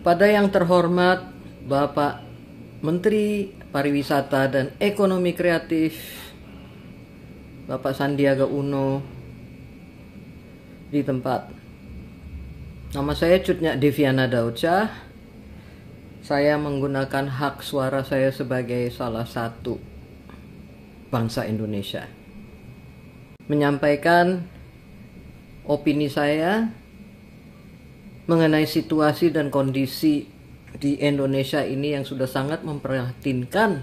Pada yang terhormat Bapak Menteri Pariwisata dan Ekonomi Kreatif Bapak Sandiaga Uno di tempat. Nama saya Cutnya Deviana Dauca. Saya menggunakan hak suara saya sebagai salah satu bangsa Indonesia. Menyampaikan opini saya mengenai situasi dan kondisi di Indonesia ini yang sudah sangat memperhatinkan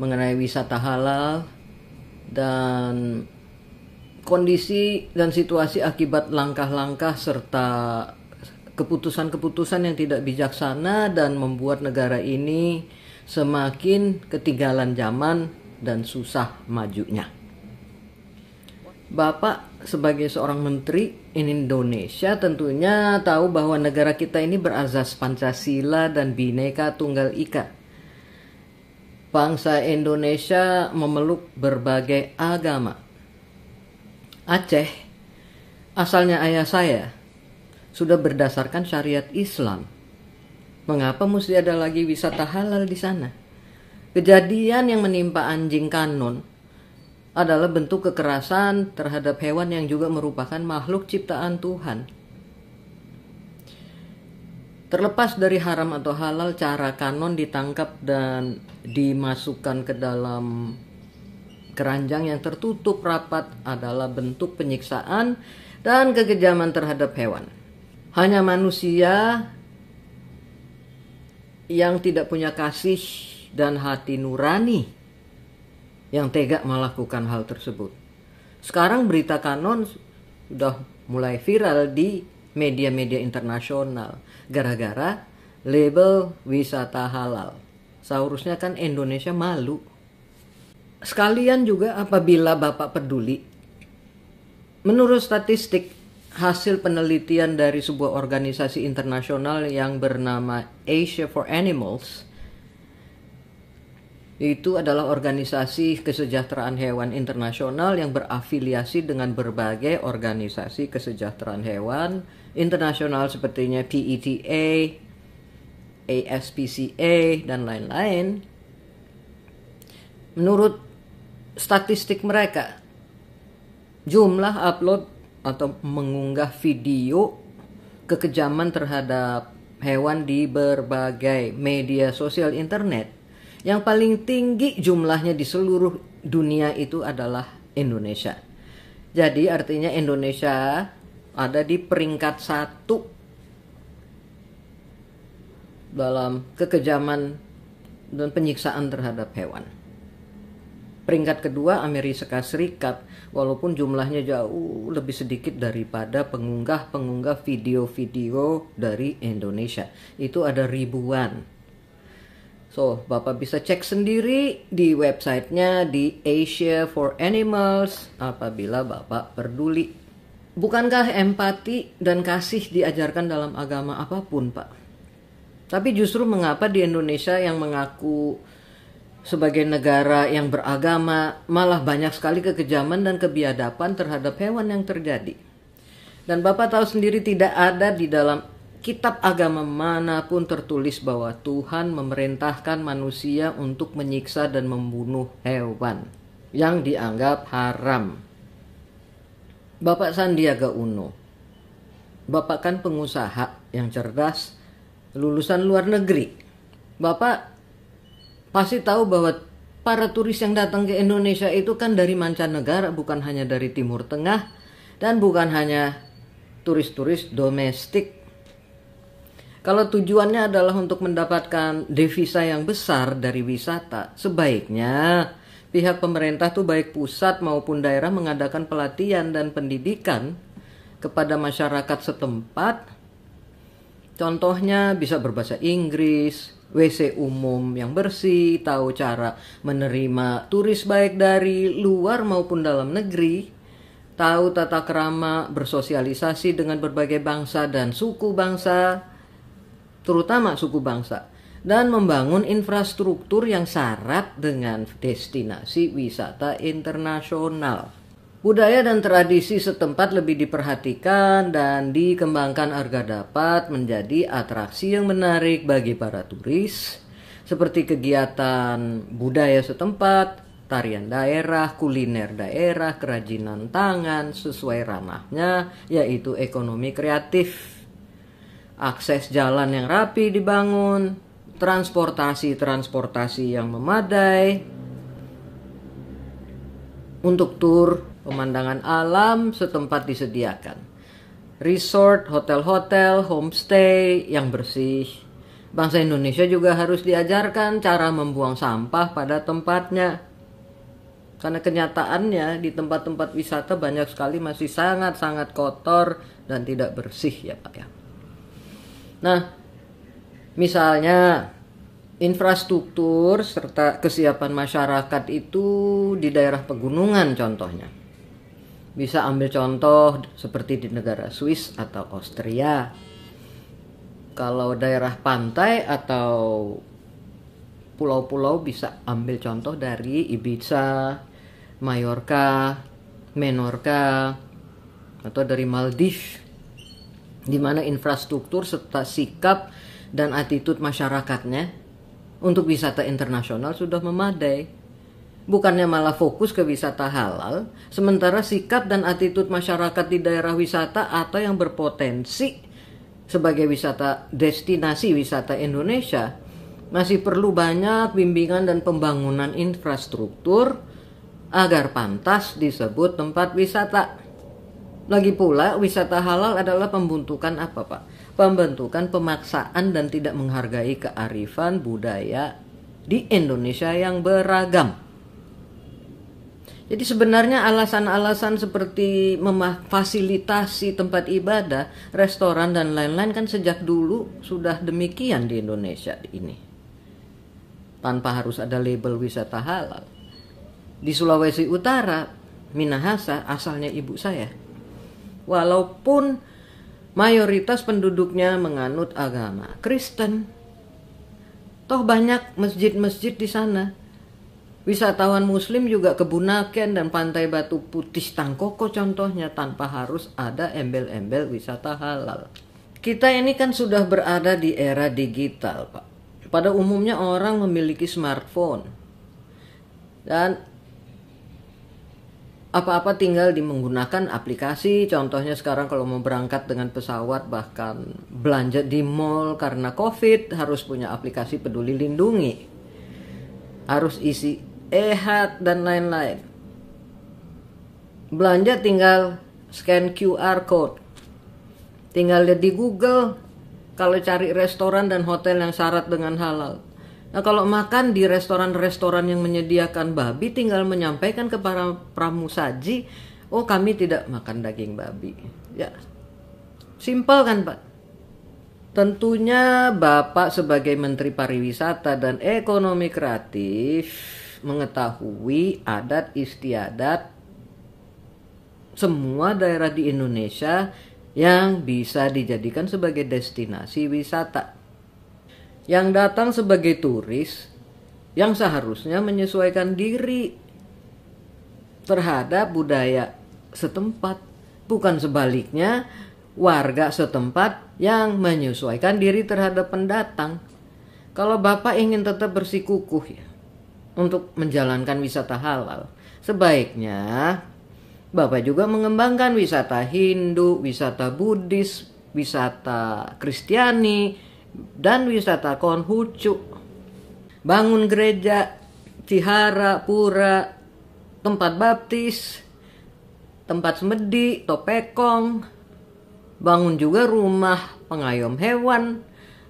mengenai wisata halal dan kondisi dan situasi akibat langkah-langkah serta keputusan-keputusan yang tidak bijaksana dan membuat negara ini semakin ketinggalan zaman dan susah majunya. Bapak sebagai seorang menteri in Indonesia tentunya tahu bahwa negara kita ini berazas Pancasila dan Bhinneka Tunggal Ika. Bangsa Indonesia memeluk berbagai agama. Aceh, asalnya ayah saya, sudah berdasarkan syariat Islam. Mengapa mesti ada lagi wisata halal di sana? Kejadian yang menimpa anjing kanon adalah bentuk kekerasan terhadap hewan yang juga merupakan makhluk ciptaan Tuhan. Terlepas dari haram atau halal, cara kanon ditangkap dan dimasukkan ke dalam keranjang yang tertutup rapat adalah bentuk penyiksaan dan kekejaman terhadap hewan. Hanya manusia yang tidak punya kasih dan hati nurani yang tega melakukan hal tersebut. Sekarang berita kanon sudah mulai viral di media-media internasional gara-gara label wisata halal. Seharusnya kan Indonesia malu. Sekalian juga apabila Bapak peduli, menurut statistik hasil penelitian dari sebuah organisasi internasional yang bernama Asia for Animals, itu adalah organisasi kesejahteraan hewan internasional yang berafiliasi dengan berbagai organisasi kesejahteraan hewan internasional sepertinya PETA, ASPCA dan lain-lain. Menurut statistik mereka, jumlah upload atau mengunggah video kekejaman terhadap hewan di berbagai media sosial internet yang paling tinggi jumlahnya di seluruh dunia itu adalah Indonesia. Jadi artinya Indonesia ada di peringkat satu dalam kekejaman dan penyiksaan terhadap hewan. Peringkat kedua Amerika Serikat walaupun jumlahnya jauh lebih sedikit daripada pengunggah-pengunggah video-video dari Indonesia. Itu ada ribuan So, Bapak bisa cek sendiri di websitenya di Asia for Animals apabila Bapak peduli. Bukankah empati dan kasih diajarkan dalam agama apapun, Pak? Tapi justru mengapa di Indonesia yang mengaku sebagai negara yang beragama malah banyak sekali kekejaman dan kebiadaban terhadap hewan yang terjadi. Dan Bapak tahu sendiri tidak ada di dalam kitab agama manapun tertulis bahwa Tuhan memerintahkan manusia untuk menyiksa dan membunuh hewan yang dianggap haram. Bapak Sandiaga Uno, Bapak kan pengusaha yang cerdas, lulusan luar negeri. Bapak pasti tahu bahwa para turis yang datang ke Indonesia itu kan dari mancanegara, bukan hanya dari Timur Tengah, dan bukan hanya turis-turis domestik kalau tujuannya adalah untuk mendapatkan devisa yang besar dari wisata, sebaiknya pihak pemerintah tuh baik pusat maupun daerah mengadakan pelatihan dan pendidikan kepada masyarakat setempat. Contohnya bisa berbahasa Inggris, WC umum yang bersih, tahu cara menerima turis baik dari luar maupun dalam negeri, tahu tata kerama bersosialisasi dengan berbagai bangsa dan suku bangsa, terutama suku bangsa, dan membangun infrastruktur yang syarat dengan destinasi wisata internasional. Budaya dan tradisi setempat lebih diperhatikan dan dikembangkan agar dapat menjadi atraksi yang menarik bagi para turis, seperti kegiatan budaya setempat, tarian daerah, kuliner daerah, kerajinan tangan sesuai ranahnya, yaitu ekonomi kreatif akses jalan yang rapi dibangun, transportasi-transportasi yang memadai. Untuk tur, pemandangan alam setempat disediakan. Resort, hotel-hotel, homestay yang bersih. Bangsa Indonesia juga harus diajarkan cara membuang sampah pada tempatnya. Karena kenyataannya di tempat-tempat wisata banyak sekali masih sangat-sangat kotor dan tidak bersih ya Pak ya. Nah, misalnya infrastruktur serta kesiapan masyarakat itu di daerah pegunungan contohnya. Bisa ambil contoh seperti di negara Swiss atau Austria. Kalau daerah pantai atau pulau-pulau bisa ambil contoh dari Ibiza, Mallorca, Menorca, atau dari Maldives di mana infrastruktur serta sikap dan attitude masyarakatnya untuk wisata internasional sudah memadai. Bukannya malah fokus ke wisata halal, sementara sikap dan attitude masyarakat di daerah wisata atau yang berpotensi sebagai wisata destinasi wisata Indonesia masih perlu banyak bimbingan dan pembangunan infrastruktur agar pantas disebut tempat wisata. Lagi pula, wisata halal adalah pembentukan apa, Pak? Pembentukan pemaksaan dan tidak menghargai kearifan budaya di Indonesia yang beragam. Jadi sebenarnya alasan-alasan seperti memfasilitasi tempat ibadah, restoran dan lain-lain kan sejak dulu sudah demikian di Indonesia ini. Tanpa harus ada label wisata halal. Di Sulawesi Utara, Minahasa asalnya ibu saya, walaupun mayoritas penduduknya menganut agama Kristen. Toh banyak masjid-masjid di sana. Wisatawan muslim juga ke Bunaken dan Pantai Batu Putih Tangkoko contohnya tanpa harus ada embel-embel wisata halal. Kita ini kan sudah berada di era digital, Pak. Pada umumnya orang memiliki smartphone. Dan apa-apa tinggal di menggunakan aplikasi. Contohnya sekarang kalau mau berangkat dengan pesawat bahkan belanja di mall karena Covid harus punya aplikasi Peduli Lindungi. Harus isi ehat dan lain-lain. Belanja tinggal scan QR code. Tinggal lihat di Google kalau cari restoran dan hotel yang syarat dengan halal. Nah, kalau makan di restoran-restoran yang menyediakan babi tinggal menyampaikan kepada para pramusaji, "Oh, kami tidak makan daging babi." Ya. Simpel kan, Pak? Tentunya Bapak sebagai Menteri Pariwisata dan Ekonomi Kreatif mengetahui adat istiadat semua daerah di Indonesia yang bisa dijadikan sebagai destinasi wisata yang datang sebagai turis yang seharusnya menyesuaikan diri terhadap budaya setempat, bukan sebaliknya warga setempat yang menyesuaikan diri terhadap pendatang. Kalau Bapak ingin tetap bersikukuh ya untuk menjalankan wisata halal, sebaiknya Bapak juga mengembangkan wisata Hindu, wisata Buddhis, wisata Kristiani, dan wisata Konhucu. Bangun gereja, Cihara, Pura, tempat baptis, tempat semedi, topekong, bangun juga rumah pengayom hewan.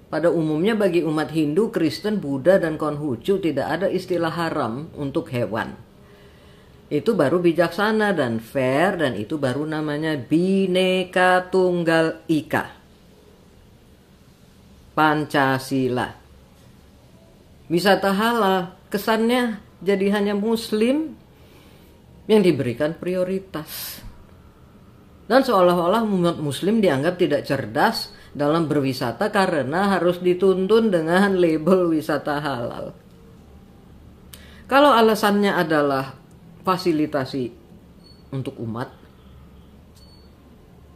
Pada umumnya bagi umat Hindu, Kristen, Buddha, dan Konhucu tidak ada istilah haram untuk hewan. Itu baru bijaksana dan fair dan itu baru namanya Bineka Tunggal Ika. Pancasila. Wisata halal kesannya jadi hanya muslim yang diberikan prioritas. Dan seolah-olah umat muslim dianggap tidak cerdas dalam berwisata karena harus dituntun dengan label wisata halal. Kalau alasannya adalah fasilitasi untuk umat,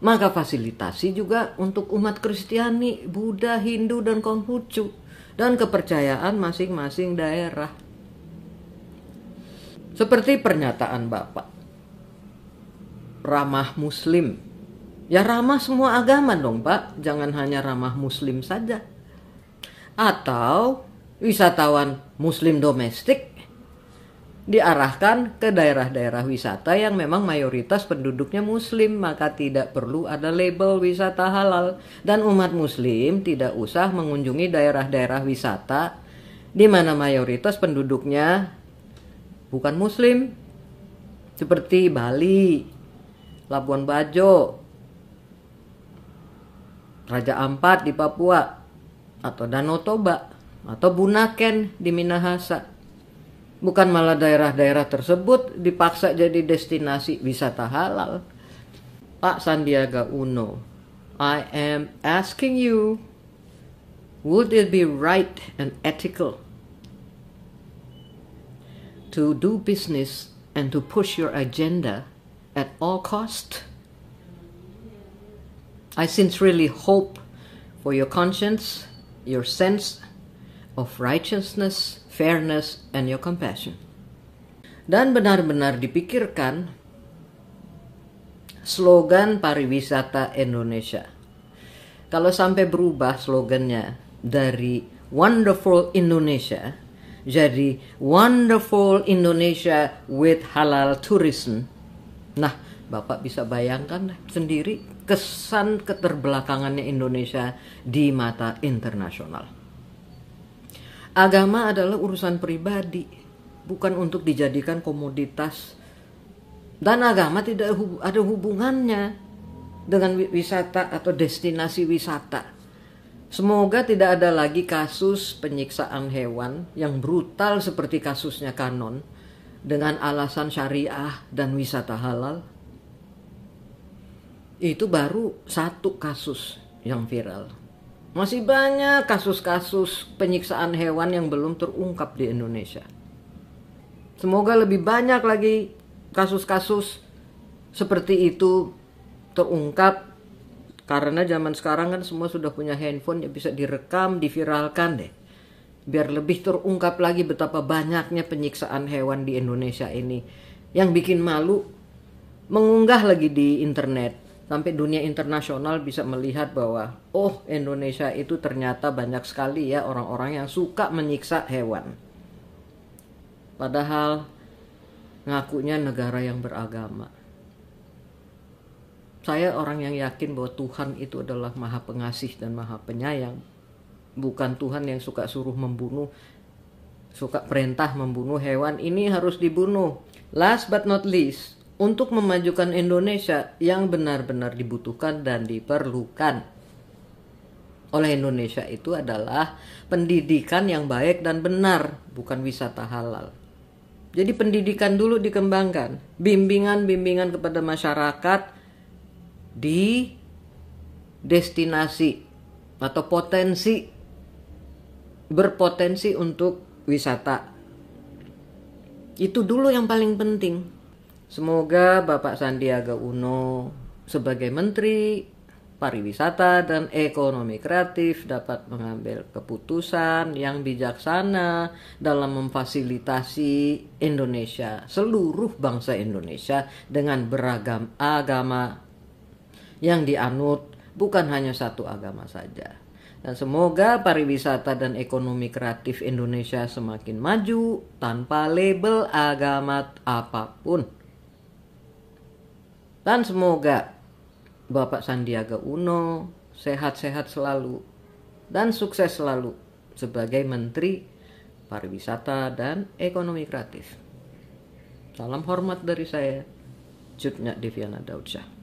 maka fasilitasi juga untuk umat Kristiani, Buddha, Hindu, dan Konghucu dan kepercayaan masing-masing daerah. Seperti pernyataan Bapak, ramah Muslim. Ya ramah semua agama dong Pak, jangan hanya ramah Muslim saja. Atau wisatawan Muslim domestik diarahkan ke daerah-daerah wisata yang memang mayoritas penduduknya muslim maka tidak perlu ada label wisata halal dan umat muslim tidak usah mengunjungi daerah-daerah wisata di mana mayoritas penduduknya bukan muslim seperti Bali, Labuan Bajo, Raja Ampat di Papua atau Danau Toba atau Bunaken di Minahasa bukan malah daerah-daerah tersebut dipaksa jadi destinasi wisata halal. Pak Sandiaga Uno, I am asking you, would it be right and ethical to do business and to push your agenda at all cost? I sincerely hope for your conscience, your sense of righteousness, fairness, and your compassion. Dan benar-benar dipikirkan slogan pariwisata Indonesia. Kalau sampai berubah slogannya dari Wonderful Indonesia jadi Wonderful Indonesia with Halal Tourism. Nah, Bapak bisa bayangkan sendiri kesan keterbelakangannya Indonesia di mata internasional agama adalah urusan pribadi, bukan untuk dijadikan komoditas. Dan agama tidak hub ada hubungannya dengan wisata atau destinasi wisata. Semoga tidak ada lagi kasus penyiksaan hewan yang brutal seperti kasusnya Kanon dengan alasan syariah dan wisata halal. Itu baru satu kasus yang viral. Masih banyak kasus-kasus penyiksaan hewan yang belum terungkap di Indonesia. Semoga lebih banyak lagi kasus-kasus seperti itu terungkap karena zaman sekarang kan semua sudah punya handphone yang bisa direkam, diviralkan deh. Biar lebih terungkap lagi betapa banyaknya penyiksaan hewan di Indonesia ini. Yang bikin malu mengunggah lagi di internet sampai dunia internasional bisa melihat bahwa oh Indonesia itu ternyata banyak sekali ya orang-orang yang suka menyiksa hewan. Padahal ngakunya negara yang beragama. Saya orang yang yakin bahwa Tuhan itu adalah Maha Pengasih dan Maha Penyayang. Bukan Tuhan yang suka suruh membunuh, suka perintah membunuh hewan ini harus dibunuh. Last but not least, untuk memajukan Indonesia yang benar-benar dibutuhkan dan diperlukan oleh Indonesia itu adalah pendidikan yang baik dan benar, bukan wisata halal. Jadi pendidikan dulu dikembangkan, bimbingan-bimbingan kepada masyarakat di destinasi atau potensi berpotensi untuk wisata. Itu dulu yang paling penting. Semoga Bapak Sandiaga Uno sebagai Menteri Pariwisata dan Ekonomi Kreatif dapat mengambil keputusan yang bijaksana dalam memfasilitasi Indonesia, seluruh bangsa Indonesia dengan beragam agama yang dianut bukan hanya satu agama saja. Dan semoga pariwisata dan ekonomi kreatif Indonesia semakin maju tanpa label agama apapun. Dan semoga Bapak Sandiaga Uno sehat-sehat selalu dan sukses selalu sebagai Menteri Pariwisata dan Ekonomi Kreatif. Salam hormat dari saya, Jutnya Deviana Daudsyah.